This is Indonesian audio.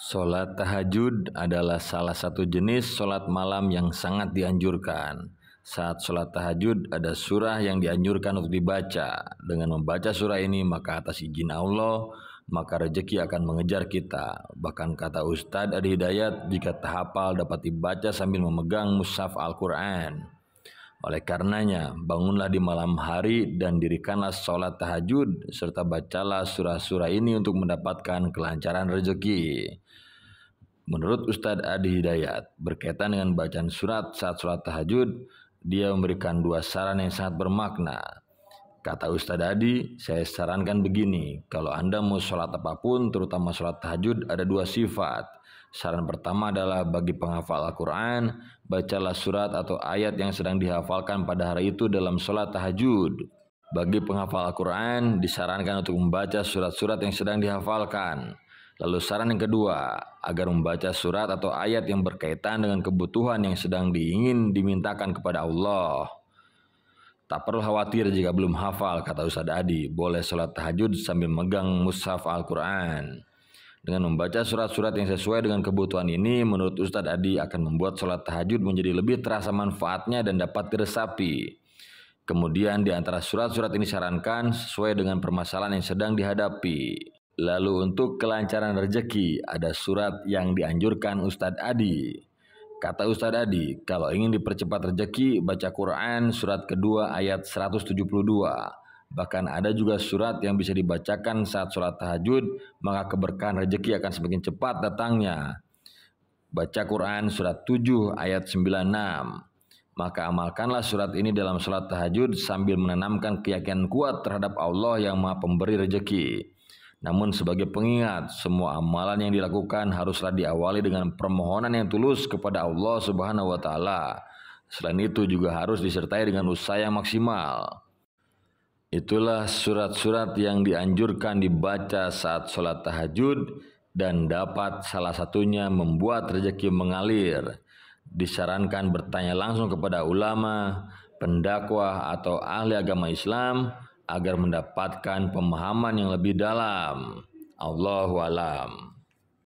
Sholat tahajud adalah salah satu jenis sholat malam yang sangat dianjurkan. Saat sholat tahajud ada surah yang dianjurkan untuk dibaca. Dengan membaca surah ini maka atas izin Allah maka rejeki akan mengejar kita. Bahkan kata Ustadz Adi Hidayat jika tahapal dapat dibaca sambil memegang mushaf Al-Quran. Oleh karenanya, bangunlah di malam hari dan dirikanlah sholat tahajud serta bacalah surah-surah ini untuk mendapatkan kelancaran rezeki. Menurut Ustadz Adi Hidayat, berkaitan dengan bacaan surat saat sholat tahajud, dia memberikan dua saran yang sangat bermakna. Kata Ustadz Adi, saya sarankan begini, kalau Anda mau sholat apapun, terutama sholat tahajud, ada dua sifat – Saran pertama adalah bagi penghafal Al-Quran, bacalah surat atau ayat yang sedang dihafalkan pada hari itu dalam sholat tahajud. Bagi penghafal Al-Quran, disarankan untuk membaca surat-surat yang sedang dihafalkan. Lalu saran yang kedua, agar membaca surat atau ayat yang berkaitan dengan kebutuhan yang sedang diingin dimintakan kepada Allah. Tak perlu khawatir jika belum hafal, kata Ustadz Adi. Boleh sholat tahajud sambil megang mushaf Al-Quran. Dengan membaca surat-surat yang sesuai dengan kebutuhan ini, menurut Ustadz Adi akan membuat sholat tahajud menjadi lebih terasa manfaatnya dan dapat diresapi. Kemudian di antara surat-surat ini sarankan sesuai dengan permasalahan yang sedang dihadapi. Lalu untuk kelancaran rejeki ada surat yang dianjurkan Ustadz Adi. Kata Ustadz Adi, kalau ingin dipercepat rejeki baca Quran surat kedua ayat 172. Bahkan ada juga surat yang bisa dibacakan saat sholat tahajud, maka keberkahan rezeki akan semakin cepat datangnya. Baca Quran surat 7 ayat 96. Maka amalkanlah surat ini dalam sholat tahajud sambil menanamkan keyakinan kuat terhadap Allah yang maha pemberi rezeki. Namun sebagai pengingat, semua amalan yang dilakukan haruslah diawali dengan permohonan yang tulus kepada Allah Subhanahu wa taala. Selain itu juga harus disertai dengan usaha yang maksimal. Itulah surat-surat yang dianjurkan dibaca saat sholat tahajud dan dapat salah satunya membuat rezeki mengalir. Disarankan bertanya langsung kepada ulama, pendakwah, atau ahli agama Islam agar mendapatkan pemahaman yang lebih dalam. Allahu alam.